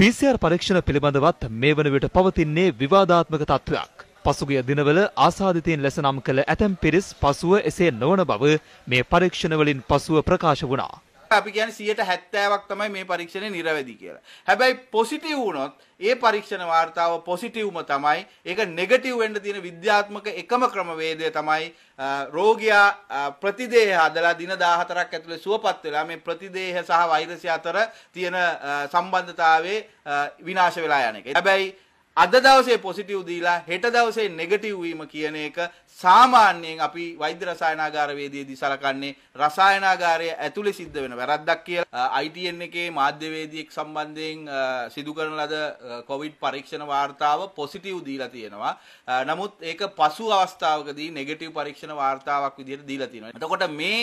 PCR පරීක්ෂණ පිළිබඳවත් මේ වන විට පවතින්නේ විවාදාත්මක තත්ත්වයක්. පසුගිය දිනවල ආසාදිතයින් ලැස නම් කළ ඇතැම් පිරිස් පසුව එසේ නොවන බව මේ පරීක්ෂණවලින් පසුව ප්‍රකාශ වුණා. අපි කියන්නේ 170ක් තමයි මේ පරීක්ෂණේ නිර්වැදි කියලා. හැබැයි පොසිටිව් වුණොත් ඒ පරීක්ෂණ වාර්තාව පොසිටිව්ම තමයි. ඒක නෙගටිව් වෙන්න තියෙන විද්‍යාත්මක එකම ක්‍රමවේදය තමයි රෝගියා ප්‍රතිදේහ හදලා දින 14ක් ඇතුලේ සුවපත් වෙලා මේ ප්‍රතිදේහ සහ වෛරසය අතර තියෙන සම්බන්ධතාවයේ විනාශ වෙලා යන එක. හැබැයි අද දවසේ පොසිටිව් දීලා හෙට දවසේ නෙගටිව් වීම කියන එක සාමාන්‍යයෙන් අපි වෛද්‍ය රසායනාගාරවේදීදී සලකන්නේ රසායනාගාරයේ ඇතුලේ සිද්ධ වෙන වැරද්දක් කියලා ITN එකේ මාධ්‍යවේදියෙක් සම්බන්ධයෙන් සිදු කරන ලද කොවිඩ් පරීක්ෂණ වාර්තාව පොසිටිව් දීලා තියෙනවා. නමුත් ඒක පසු අවස්ථාවකදී නෙගටිව් පරීක්ෂණ වාර්තාවක් විදිහට දීලා තියෙනවා. එතකොට මේ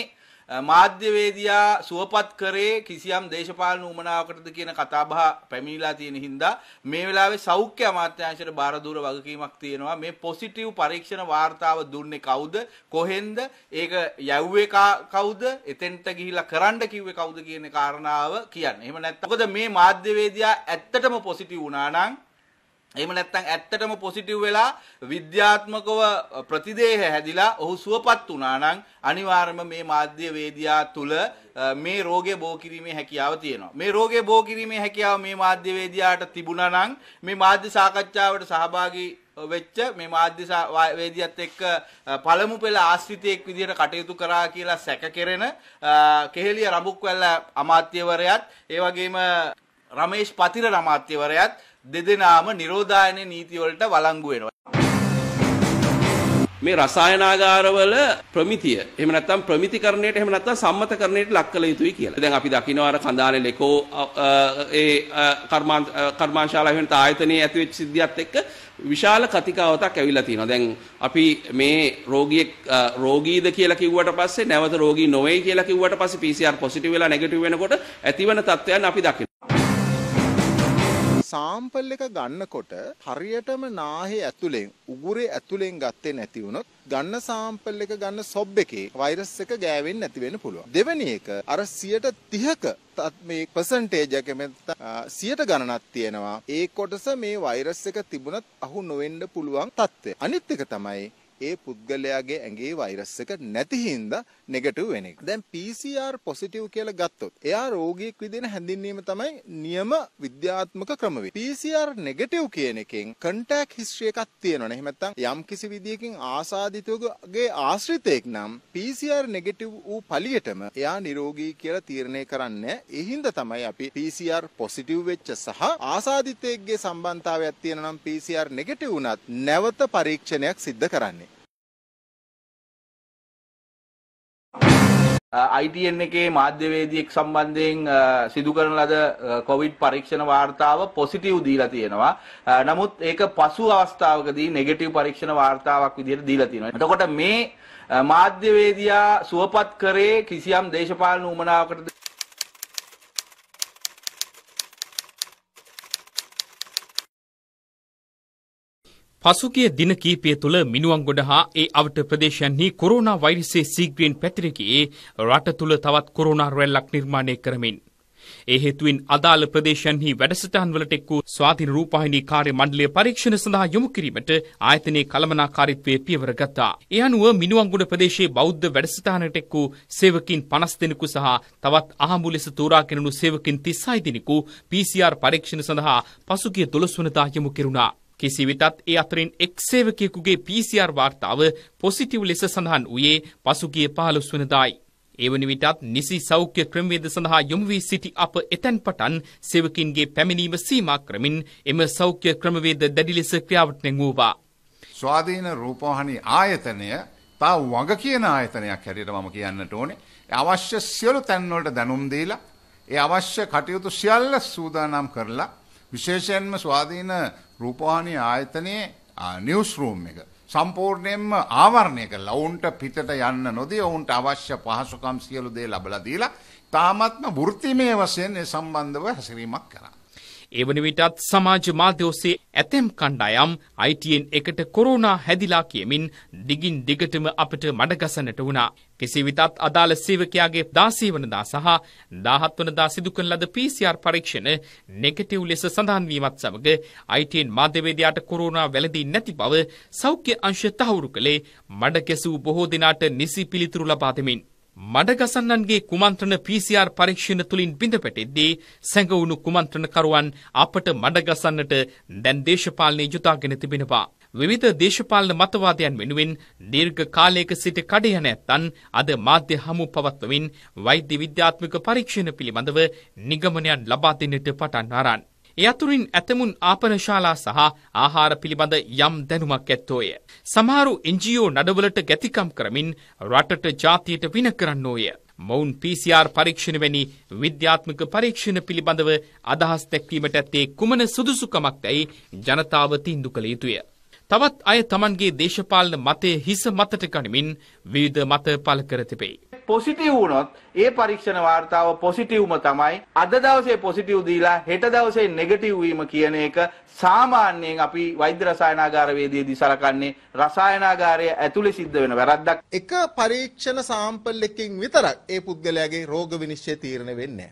මාධ්‍යවේදියා සුවපත් කරේ කිසියම් දේශපාලන උමනාවකටද කියන කතාබහ පැමිණිලා තියෙන හින්දා මේ වෙලාවේ සෞඛ්‍ය අමාත්‍යාංශයට බාරදූර වගකීමක් තියෙනවා මේ පොසිටිව් පරීක්ෂණ වාර්තාව දුන්නේ කවුද කොහෙන්ද ඒක යව්වේ කවුද එතෙන්ට ගිහිල්ලා කරන්න කිව්වේ කවුද කියන කාරණාව කියන්නේ. එහෙම නැත්නම් මොකද මේ මාධ්‍යවේදියා ඇත්තටම පොසිටිව් වුණා නම් එහෙම නැත්නම් ඇත්තටම පොසිටිව් වෙලා විද්‍යාත්මකව ප්‍රතිදේහ හැදිලා ඔහු සුවපත් වුණා නම් අනිවාර්යයෙන්ම මේ මාධ්‍ය වේදියා තුල මේ රෝගේ බෝ කිරීමේ හැකියාව තියෙනවා. මේ රෝගේ බෝ කිරීමේ හැකියාව මේ මාධ්‍ය වේදියාට තිබුණා නම් මේ මාධ්‍ය සාකච්ඡාවට සහභාගී වෙච්ච මේ මාධ්‍ය වේදියාත් එක්ක පළමු පෙළ ආශ්‍රිතයෙක් විදිහට කටයුතු කරා කියලා සැක කෙරෙන කෙහෙලිය රඹුක්වැල්ල අමාත්‍යවරයාත් ඒ වගේම රමේෂ් පතිර අමාත්‍යවරයත් දෙදෙනාම නිරෝධායන නීතිවලට වළංගු වෙනවා. මේ රසායනාගාරවල ප්‍රමිතිය එහෙම නැත්නම් ප්‍රමිතිකරණයට එහෙම නැත්නම් සම්මතකරණයට ලක් කළ යුතුයි කියලා. දැන් අපි දකිනවා අර කඳාලේ ලෙකෝ ඒ කර්මාන් කර්මාංශාලා වෙනත ආයතනයේ ඇති වෙච්ච සිද්ධියත් එක්ක විශාල කතිකාවතක් ඇවිල්ලා තිනවා. දැන් අපි මේ රෝගියෙක් රෝගීද කියලා කිව්වට පස්සේ නැවත රෝගී නොවේ කියලා කිව්වට පස්සේ PCR පොසිටිව් වෙලා නෙගටිව් වෙනකොට ඇතිවන තත්ත්වයන් අපි දකිනවා. සාම්පල් එක ගන්නකොට හරියටම නාහේ ඇතුලෙන් උගුරේ ඇතුලෙන් ගත්තේ නැති වුණොත් ගන්න සාම්පල් එක ගන්න සොබ් එකේ වෛරස් එක ගෑවෙන්නේ නැති වෙන්න පුළුවන්. දෙවෙනි එක අර 30ක මේ පර්සන්ටේජ් එක සියට ගණනක් තියෙනවා. ඒ කොටස මේ වෛරස් එක තිබුණත් අහු නොවෙන්න පුළුවන් තත්ත්වය. අනිත් එක තමයි ඒ පුද්ගලයාගේ ඇඟේ වෛරස් එක නැති හින්දා නෙගටිව් වෙන එක. දැන් PCR පොසිටිව් කියලා ගත්තොත් එයා රෝගියෙක් විදිහට හැඳින්වීම තමයි නියම විද්‍යාත්මක ක්‍රමවේද. PCR නෙගටිව් කියන එකෙන් කන්ටැක්ට් හිස්ටරි එකක් තියෙනවනේ. එහෙම නැත්නම් යම් කිසි විදියකින් ආසාදිතවගේ ආශ්‍රිතයෙක් නම් PCR නෙගටිව් වූ පළියටම එයා නිරෝගී කියලා තීරණය කරන්නේ. ඒ හින්දා තමයි අපි PCR පොසිටිව් වෙච්ච සහ ආසාදිතයෙක්ගේ සම්බන්ධතාවයක් තියෙනවා නම් PCR නෙගටිව් වුණත් නැවත පරීක්ෂණයක් සිද්ධ කරන්නේ. අයිටන් එකේ මාධ්‍යවේදියෙක් සම්බන්ධයෙන් සිදු කරන ලද කොවිඩ් පරීක්ෂණ වාර්තාව පොසිටිව් දීලා තියෙනවා. නමුත් ඒක පසු අවස්ථාවකදී නෙගටිව් පරීක්ෂණ වාර්තාවක් විදිහට දීලා තියෙනවා. එතකොට මේ මාධ්‍යවේදියා සුවපත් කරේ කිසියම් දේශපාලන උමනාවකටද පසුගිය දින කීපය තුළ මිනුවන්ගොඩ හා ඒ අවට ප්‍රදේශයන්හි කොරෝනා වෛරසයේ සීග්‍රයෙන් පැතිරගියේ රට තුළ තවත් කොරෝනා රැල්ලක් නිර්මාණය කරමින්. ඒ හේතුවෙන් අදාළ ප්‍රදේශයන්හි වැඩසටහන් වලට එක් වූ ස්වාධීන රූපවාහිනී කාර්ය මණ්ඩලය පරීක්ෂණ සඳහා යොමු කිරීමට ආයතනයේ කළමනාකාරීත්වයේ පියවර ගත්තා. ඒ අනුව මිනුවන්ගොඩ ප්‍රදේශයේ බෞද්ධ වැඩසටහනට එක් වූ සේවකින් 50 දෙනෙකු සහ තවත් අහඹු ලෙස තෝරාගෙනු සේවකින් 36 දෙනෙකු PCR පරීක්ෂණ සඳහා පසුගිය 12 වනදා යොමු කෙරුණා. කිසිවිටත් ඒ අතරින් එක් සේවකයෙකුගේ PCR වාර්තාව පොසිටිව් ලෙස සඳහන් වූයේ පසුගිය 15 වෙනිදායි. එවැනි විටත් නිසි සෞඛ්‍ය ක්‍රමවේද සඳහා යොමු වී සිටි අප එතැන් පටන් සේවකින්ගේ පැමිණීම සීමා කරමින් එම සෞඛ්‍ය ක්‍රමවේද දැඩි ලෙස ක්‍රියාවට නැංගුවා. ස්වාධීන රූපවාහිනී ආයතනය තා වග කියන ආයතනයක් හැටියට මම කියන්නට ඕනේ. අවශ්‍ය සියලු තැන්වලට දැනුම් දීලා ඒ අවශ්‍ය කටයුතු සියල්ල සූදානම් කරලා විශේෂයෙන්ම ස්වාධීන රූපවාහිනී ආයතනයේ නිවුස් රූම් එක සම්පූර්ණයෙන්ම ආවරණය කරලා ඔවුන්ට පිටට යන්න නොදී ඔවුන්ට අවශ්‍ය පහසුකම් සියලු දේ ලබලා දීලා තාමත්ම වෘත්තිමය වශයෙන් ඒ සම්බන්ධව හැසිරීමක් කරා. එවන විටත් සමාජ මාධ්‍ය ඔස්සේ ඇතැම් කණ්ඩායම් ITN එකට කොරෝනා හැදිලා කියමින් දිගින් දිගටම අපට මඩගසන්නට වුණා. කෙසේ වෙතත් අදාළ සේවකයාගේ 16 වනදා සහ 17 වනදා සිදු කරන ලද PCR පරීක්ෂණ නෙගටිව් ලෙස සඳහන් වීමත් සමග ITN මාධ්‍යවේදියාට කොරෝනා වැළඳී නැති බව සෞඛ්‍ය අංශ තහවුරු කළේ මඩ කැසූ බොහෝ දෙනාට නිසි පිළිතුරු ලබා දෙමින් මඩගසන්නන්ගේ කුමන්ත්‍රණ PCR පරීක්ෂණ තුලින් බිඳපැටෙද්දී සැඟවුණු කුමන්ත්‍රණකරුවන් අපට මඩගසන්නට දැන් දේශපාලනය යොදාගෙන තිබෙනවා. විවිධ දේශපාලන මතවාදයන් වෙනුවෙන් දීර්ඝ කාලයක සිට කඩයන ඇත්තන් අද මාධ්‍ය හමු පවත්වමින් වෛද්‍ය විද්‍යාත්මක පරීක්ෂණ පිළිබඳව නිගමනයන් ලබා දෙන්නට පටන් අරන්. ඒ අතුරින් ඇතමුන් ආපනශාලා සහ ආහාර පිළිබඳ යම් දැනුමක් ඇත්තෝය. සමහරු එන්ජියෝ නඩවලට ගැතිකම් කරමින් රටට ජාතියට වින කරන්නෝය. මොවුන් PCR පරීක්ෂණ වැනි විද්‍යාත්මක පරීක්ෂණ පිළිබඳව අදහස් දැක්වීමට ඇත්තේ කුමන සුදුසුකමක් දැයි ජනතාව තින්දු කළ යුතුය. තවත් අය තමන්ගේ දේශපාලන මතය හිස මතට ගනිමින් විවිධ මත පල කර තිබෙයි. පොසිටිව් වුණොත් ඒ පරීක්ෂණ වාර්තාව පොසිටිව්ම තමයි අද දවසේ පොසිටිව් දීලා හෙට දවසේ නෙගටිව් වීම කියන එක සාමාන්‍යයෙන් අපි වෛද්‍ය රසායනාගාර වේදිකේදී සලකන්නේ රසායනාගාරයේ ඇතුලේ සිද්ධ වෙන වැරද්දක්. එක පරීක්ෂණ සාම්පල් එකකින් විතරක් ඒ පුද්ගලයාගේ රෝග විනිශ්චය තීරණය වෙන්නේ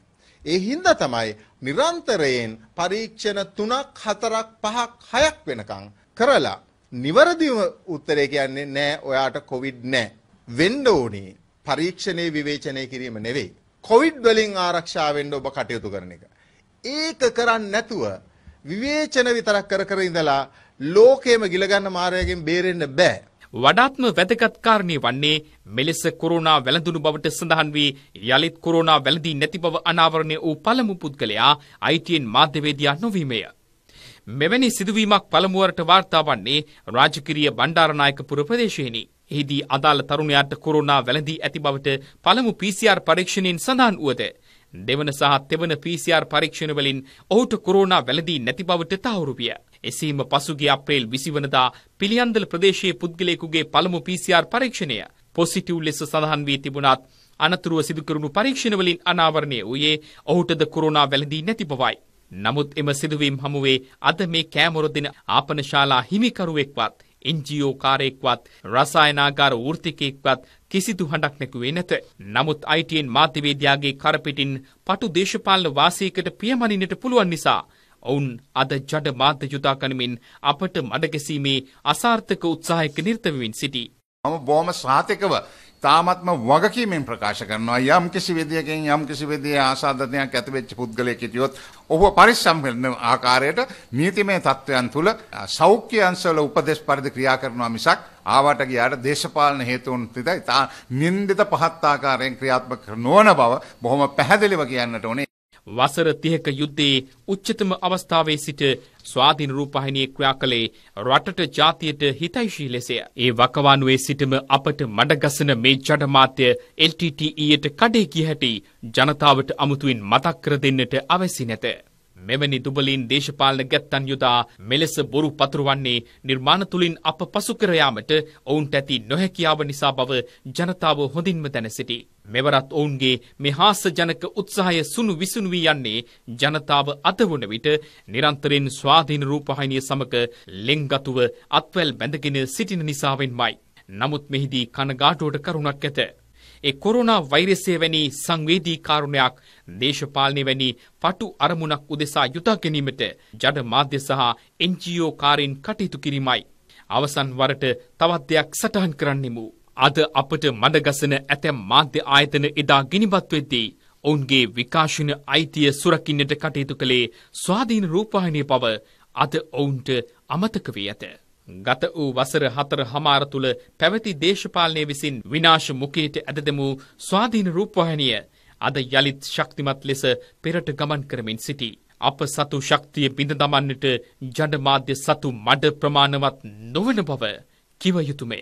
ඒ හින්දා තමයි නිරන්තරයෙන් පරීක්ෂණ 3ක් 4ක් 5ක් 6ක් වෙනකන් කරලා නිවැරදිම උත්තරේ කියන්නේ නෑ ඔයාට කොවිඩ් නෑ වෙන්න ඕනේ පරීක්ෂණයේ විවේචනය කිරීම නෙවෙයි. කොවිඩ් වලින් ආරක්ෂා වෙන්න ඔබ කටයුතු කරන එක. ඒක කරන්නේ නැතුව විවේචන විතරක් කර කර ඉඳලා ලෝකයේම ගිලගන්න මාර්ගයෙන් බේරෙන්න බෑ. වඩාත්ම වැදගත් කාරණේ වන්නේ මෙලෙස කොරෝනා වැළඳුණු බවට සඳහන් වී යලිත් කොරෝනා වැළඳී නැති බව අනාවරණය වූ පළමු පුද්ගලයා ITN මාධ්‍යවේදියා නොවීමය. මෙවැනි සිදුවීමක් පළමුවරට වාර්තා වන්නේ රාජකීය බණ්ඩාරනායකපුර ප්‍රදේශයේදී එහිදී අදාළ තරුණයාට කොරෝනා වැළඳී ඇති බවට පළමු PCR පරීක්ෂණයෙන් සඳහන් වුවද දෙවන සහ තෙවන PCR පරීක්ෂණ වලින් ඔහුට කොරෝනා වැළඳී නැති බවට තහවුරු විය. එසේම පසුගිය අප්‍රේල් 20 වනදා පිළියන්දල ප්‍රදේශයේ පුද්ගලයෙකුගේ පළමු PCR පරීක්ෂණය පොසිටිව් ලෙස සඳහන් වී තිබුණත් අනතුරුව සිදුකරුණු පරීක්ෂණවලින් අනාවරණය වූයේ ඔහුටද කොරෝනා වැළඳී නැති බවයි. නමුත් එම සිදුවීම් හමුවේ අද මේ කෑමොරදින ආපනශාලා හිමිකරුවෙක්වත් එන්ජියෝකාරයෙක්වත් රසායනාගාර ෘර්තිකයෙක්වත් කිසිදු හඬක් නැකුවේ නැත. නමුත් අයිටයෙන් මාධ්‍යවේදයාගේ කරපිටින් පටු දේශපාලන වාසයකට පියමනින්නට පුළුවන් නිසා. ඔවුන් අද ජඩ මාධ්‍ය යුදාකනමින් අපට මඩගැසීමේ අසාර්ථක උත්සාහයක නිර්තවමින් සිටි. මම බෝම සාතකව තාමත්ම වගකීමෙන් ප්‍රකාශ කරනවා යම් කිසි විදියකින් යම් කිසි විදියේ ආසාදනයක් ඇති වෙච්ච පුද්ගලයෙක් හිටියොත් ඔහුව පරිස්සම් කරන ආකාරයට නීතිමය තත්වයන් තුල සෞඛ්‍ය අංශවල උපදේශ පරිදි ක්‍රියා කරනවා මිසක් ආවට ගියාට දේශපාලන හේතුන් තිත ඉතා නින්දිත පහත් ආකාරයෙන් ක්‍රියාත්මක නොවන බව බොහොම පැහැදිලිව කියන්නට ඕනේ වසර 30ක යුද්ධයේ උච්චතම අවස්ථාවේ සිට ස්වාධීන රූපවාහිනියේ ක්‍රියා කළේ රටට ජාතියට හිතයිශී ලෙසය. ඒ වකවානුවේ සිටම අපට මඩගසන මේ ජඩමාත්‍ය LTTE යට කඩේ ගිය හැටි ජනතාවට අමුතුවෙන් මතක් කර දෙන්නට අවැසි නැත. මෙවැනි දුබලින් දේශපාලන ගැත්තන් යුදා මෙලෙස බොරු පතුරවන්නේ නිර්මාණ තුලින් අප පසු කර යාමට ඔවුන්ට ඇති නොහැකියාව නිසා බව ජනතාව හොඳින්ම දැන සිටී. මෙවරත් ඔවුන්ගේ මේ හාස්‍යජනක උත්සාහය සුණු විසුණු වී යන්නේ ජනතාව අත වන විට නිරන්තරයෙන් ස්වාධීන රූපවාහිනිය සමග ලෙන්ගතුව අත්වැල් බැඳගෙන සිටින නිසාවෙන්මයි. නමුත් මෙහිදී කනගාටුවට කරුණක් ඇත. ඒ කොරුණා වෛරසය වැනි සංවේදී කාරුණයක් දේශපාලනය වැනි පටු අරමුණක් උදෙසා යුතා ගැනීමට ජඩ මාධ්‍ය සහ එන්ජියෝ කාරින් කටයුතු කිරීමයි. අවසන් වරට තවත් දෙයක් සටහන් කරන්නෙමු. අද අපට මඩගසන ඇතැම් මාධ්‍ය ආයතන එදා ගිනිබත් වෙද්දී ඔවුන්ගේ විකාශන අයිතිය සුරකින්නට කටයුතු කළේ ස්වාධීන රූපාහිනය පව අද ඔවුන්ට අමතක වී ඇත. ගත වූ වසර හතර හමාර තුළ පැවති දේශපාලනය විසින් විනාශ මුකයට ඇදදමූ ස්වාධීන රූපවාහිනිය අද යළිත් ශක්තිමත් ලෙස පෙරට ගමන් කරමින් සිටි. අප සතු ශක්තිය බිඳ දමන්නට ජඩමාධ්‍ය සතු මඩ ප්‍රමාණවත් නොවන බව කිවයුතුමය.